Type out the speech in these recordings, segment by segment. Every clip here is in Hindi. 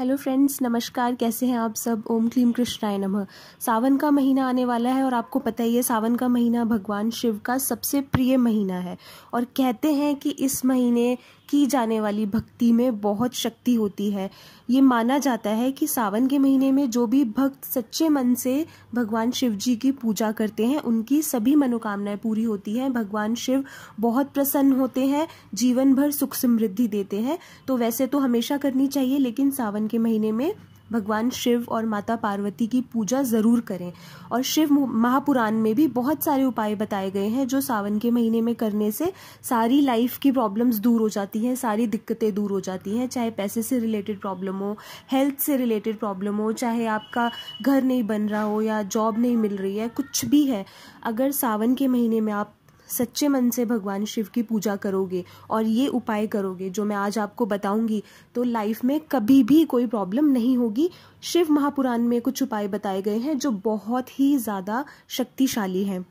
हेलो फ्रेंड्स नमस्कार कैसे हैं आप सब ओम क्लीम कृष्णाय नमः सावन का महीना आने वाला है और आपको पता ही है सावन का महीना भगवान शिव का सबसे प्रिय महीना है और कहते हैं कि इस महीने की जाने वाली भक्ति में बहुत शक्ति होती है ये माना जाता है कि सावन के महीने में जो भी भक्त सच्चे मन से भगवान शिव जी की पूजा करते हैं उनकी सभी मनोकामनाएं पूरी होती हैं भगवान शिव बहुत प्रसन्न होते हैं जीवन भर सुख समृद्धि देते हैं तो वैसे तो हमेशा करनी चाहिए लेकिन सावन के महीने में भगवान शिव और माता पार्वती की पूजा ज़रूर करें और शिव महापुराण में भी बहुत सारे उपाय बताए गए हैं जो सावन के महीने में करने से सारी लाइफ की प्रॉब्लम्स दूर हो जाती हैं सारी दिक्कतें दूर हो जाती हैं चाहे पैसे से रिलेटेड प्रॉब्लम हो हेल्थ से रिलेटेड प्रॉब्लम हो चाहे आपका घर नहीं बन रहा हो या जॉब नहीं मिल रही है कुछ भी है अगर सावन के महीने में आप सच्चे मन से भगवान शिव की पूजा करोगे और ये उपाय करोगे जो मैं आज आपको बताऊंगी तो लाइफ में कभी भी कोई प्रॉब्लम नहीं होगी शिव महापुराण में कुछ उपाय बताए गए हैं जो बहुत ही ज़्यादा शक्तिशाली हैं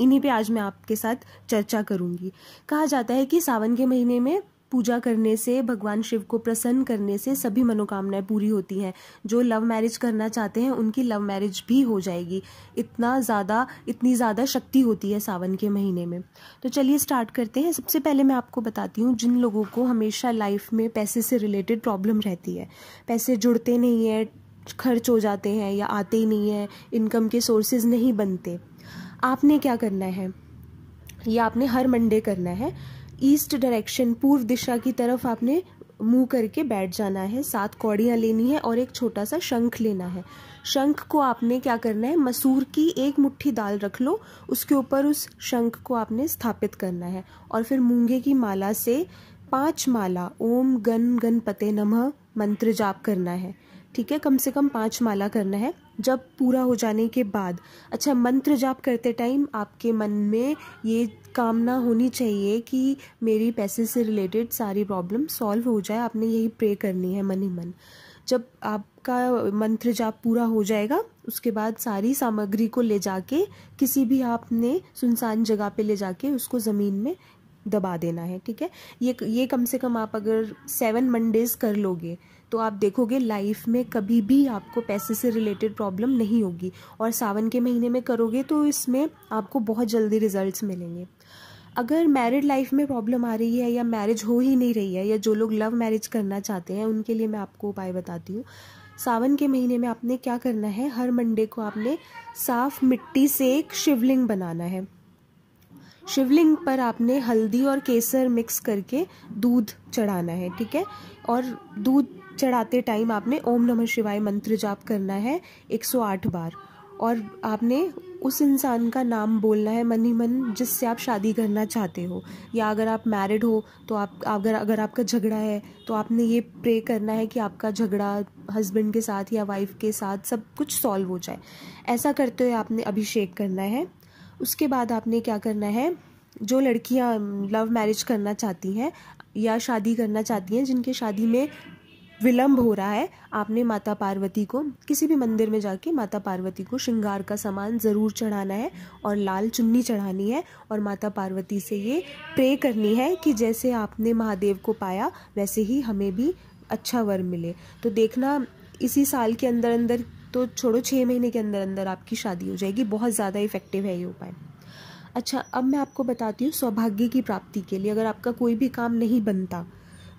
इन्हीं पे आज मैं आपके साथ चर्चा करूंगी कहा जाता है कि सावन के महीने में पूजा करने से भगवान शिव को प्रसन्न करने से सभी मनोकामनाएं पूरी होती हैं जो लव मैरिज करना चाहते हैं उनकी लव मैरिज भी हो जाएगी इतना ज़्यादा इतनी ज़्यादा शक्ति होती है सावन के महीने में तो चलिए स्टार्ट करते हैं सबसे पहले मैं आपको बताती हूँ जिन लोगों को हमेशा लाइफ में पैसे से रिलेटेड प्रॉब्लम रहती है पैसे जुड़ते नहीं है खर्च हो जाते हैं या आते ही नहीं हैं इनकम के सोर्सेज नहीं बनते आपने क्या करना है ये आपने हर मंडे करना है ईस्ट डायरेक्शन पूर्व दिशा की तरफ आपने मुंह करके बैठ जाना है सात कौड़ियाँ लेनी है और एक छोटा सा शंख लेना है शंख को आपने क्या करना है मसूर की एक मुट्ठी दाल रख लो उसके ऊपर उस शंख को आपने स्थापित करना है और फिर मूंगे की माला से पांच माला ओम गण गणपते नमः मंत्र जाप करना है ठीक है कम से कम पांच माला करना है जब पूरा हो जाने के बाद अच्छा मंत्र जाप करते टाइम आपके मन में ये कामना होनी चाहिए कि मेरी पैसे से रिलेटेड सारी प्रॉब्लम सॉल्व हो जाए आपने यही प्रे करनी है मन ही मन जब आपका मंत्र जाप पूरा हो जाएगा उसके बाद सारी सामग्री को ले जाके किसी भी आपने सुनसान जगह पे ले जाके उसको ज़मीन में दबा देना है ठीक है ये ये कम से कम आप अगर सेवन मंडेज़ कर लोगे तो आप देखोगे लाइफ में कभी भी आपको पैसे से रिलेटेड प्रॉब्लम नहीं होगी और सावन के महीने में करोगे तो इसमें आपको बहुत जल्दी रिजल्ट्स मिलेंगे अगर मैरिड लाइफ में प्रॉब्लम आ रही है या मैरिज हो ही नहीं रही है या जो लोग लव मैरिज करना चाहते हैं उनके लिए मैं आपको उपाय बताती हूँ सावन के महीने में आपने क्या करना है हर मंडे को आपने साफ मिट्टी से एक शिवलिंग बनाना है शिवलिंग पर आपने हल्दी और केसर मिक्स करके दूध चढ़ाना है ठीक है और दूध चढ़ाते टाइम आपने ओम नमः शिवाय मंत्र जाप करना है 108 बार और आपने उस इंसान का नाम बोलना है मन ही मन जिससे आप शादी करना चाहते हो या अगर आप मैरिड हो तो आप अगर अगर आपका झगड़ा है तो आपने ये प्रे करना है कि आपका झगड़ा हस्बैंड के साथ या वाइफ के साथ सब कुछ सॉल्व हो जाए ऐसा करते हुए आपने अभिषेक करना है उसके बाद आपने क्या करना है जो लड़कियां लव मैरिज करना चाहती हैं या शादी करना चाहती हैं जिनके शादी में विलम्ब हो रहा है आपने माता पार्वती को किसी भी मंदिर में जाके माता पार्वती को श्रृंगार का सामान ज़रूर चढ़ाना है और लाल चुन्नी चढ़ानी है और माता पार्वती से ये प्रे करनी है कि जैसे आपने महादेव को पाया वैसे ही हमें भी अच्छा वर मिले तो देखना इसी साल के अंदर अंदर तो छोड़ो छः महीने के अंदर अंदर आपकी शादी हो जाएगी बहुत ज़्यादा इफ़ेक्टिव है ये उपाय अच्छा अब मैं आपको बताती हूँ सौभाग्य की प्राप्ति के लिए अगर आपका कोई भी काम नहीं बनता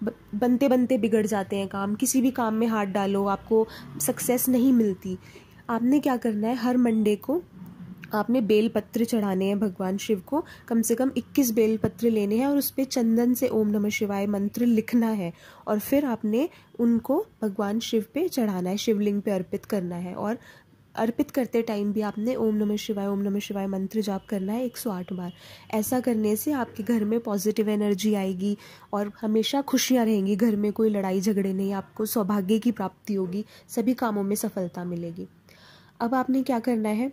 बनते बनते बिगड़ जाते हैं काम किसी भी काम में हाथ डालो आपको सक्सेस नहीं मिलती आपने क्या करना है हर मंडे को आपने बेलपत्र चढ़ाने हैं भगवान शिव को कम से कम 21 बेलपत्र लेने हैं और उस पर चंदन से ओम नमः शिवाय मंत्र लिखना है और फिर आपने उनको भगवान शिव पे चढ़ाना है शिवलिंग पे अर्पित करना है और अर्पित करते टाइम भी आपने ओम नमः शिवाय ओम नमः शिवाय मंत्र जाप करना है 108 बार ऐसा करने से आपके घर में पॉजिटिव एनर्जी आएगी और हमेशा खुशियाँ रहेंगी घर में कोई लड़ाई झगड़े नहीं आपको सौभाग्य की प्राप्ति होगी सभी कामों में सफलता मिलेगी अब आपने क्या करना है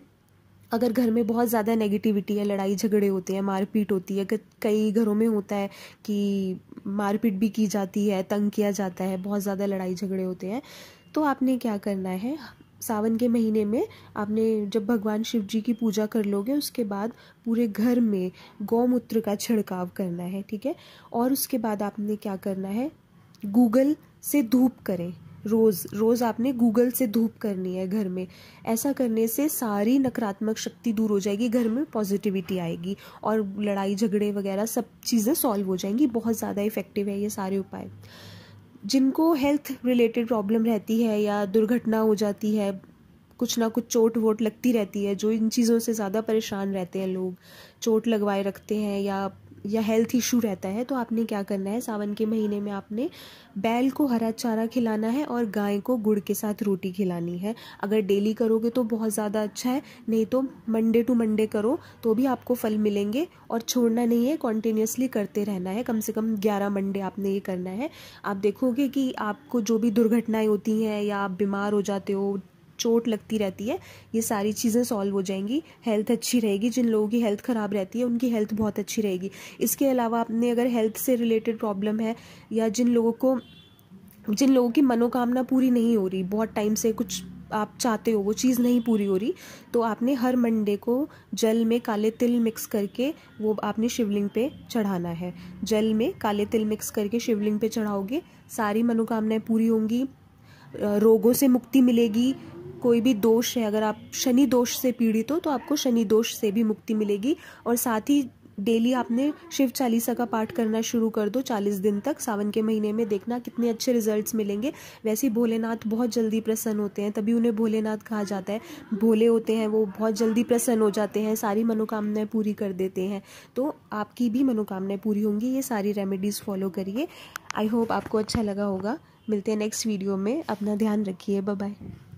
अगर घर में बहुत ज़्यादा नेगेटिविटी है लड़ाई झगड़े होते हैं मारपीट होती है कई घरों में होता है कि मारपीट भी की जाती है तंग किया जाता है बहुत ज़्यादा लड़ाई झगड़े होते हैं तो आपने क्या करना है सावन के महीने में आपने जब भगवान शिव जी की पूजा कर लोगे उसके बाद पूरे घर में गौमूत्र का छिड़काव करना है ठीक है और उसके बाद आपने क्या करना है गूगल से धूप करें रोज़ रोज़ आपने गूगल से धूप करनी है घर में ऐसा करने से सारी नकारात्मक शक्ति दूर हो जाएगी घर में पॉजिटिविटी आएगी और लड़ाई झगड़े वगैरह सब चीज़ें सॉल्व हो जाएंगी बहुत ज़्यादा इफेक्टिव है ये सारे उपाय जिनको हेल्थ रिलेटेड प्रॉब्लम रहती है या दुर्घटना हो जाती है कुछ ना कुछ चोट वोट लगती रहती है जो इन चीज़ों से ज़्यादा परेशान रहते हैं लोग चोट लगवाए रखते हैं या या हेल्थ इशू रहता है तो आपने क्या करना है सावन के महीने में आपने बैल को हरा चारा खिलाना है और गाय को गुड़ के साथ रोटी खिलानी है अगर डेली करोगे तो बहुत ज़्यादा अच्छा है नहीं तो मंडे टू मंडे करो तो भी आपको फल मिलेंगे और छोड़ना नहीं है कॉन्टीन्यूसली करते रहना है कम से कम ग्यारह मंडे आपने ये करना है आप देखोगे कि आपको जो भी दुर्घटनाएँ होती हैं या आप बीमार हो जाते हो चोट लगती रहती है ये सारी चीज़ें सॉल्व हो जाएंगी हेल्थ अच्छी रहेगी जिन लोगों की हेल्थ ख़राब रहती है उनकी हेल्थ बहुत अच्छी रहेगी इसके अलावा आपने अगर हेल्थ से रिलेटेड प्रॉब्लम है या जिन लोगों को जिन लोगों की मनोकामना पूरी नहीं हो रही बहुत टाइम से कुछ आप चाहते हो वो चीज़ नहीं पूरी हो रही तो आपने हर मंडे को जल में काले तिल मिक्स करके वो आपने शिवलिंग पे चढ़ाना है जल में काले तिल मिक्स करके शिवलिंग पे चढ़ाओगे सारी मनोकामनाएं पूरी होंगी रोगों से मुक्ति मिलेगी कोई भी दोष है अगर आप शनि दोष से पीड़ित हो तो आपको शनि दोष से भी मुक्ति मिलेगी और साथ ही डेली आपने शिव चालीसा का पाठ करना शुरू कर दो चालीस दिन तक सावन के महीने में देखना कितने अच्छे रिजल्ट्स मिलेंगे वैसे ही भोलेनाथ बहुत जल्दी प्रसन्न होते हैं तभी उन्हें भोलेनाथ कहा जाता है भोले होते हैं वो बहुत जल्दी प्रसन्न हो जाते हैं सारी मनोकामनाएं पूरी कर देते हैं तो आपकी भी मनोकामनाएं पूरी होंगी ये सारी रेमेडीज़ फॉलो करिए आई होप आपको अच्छा लगा होगा मिलते हैं नेक्स्ट वीडियो में अपना ध्यान रखिए बाय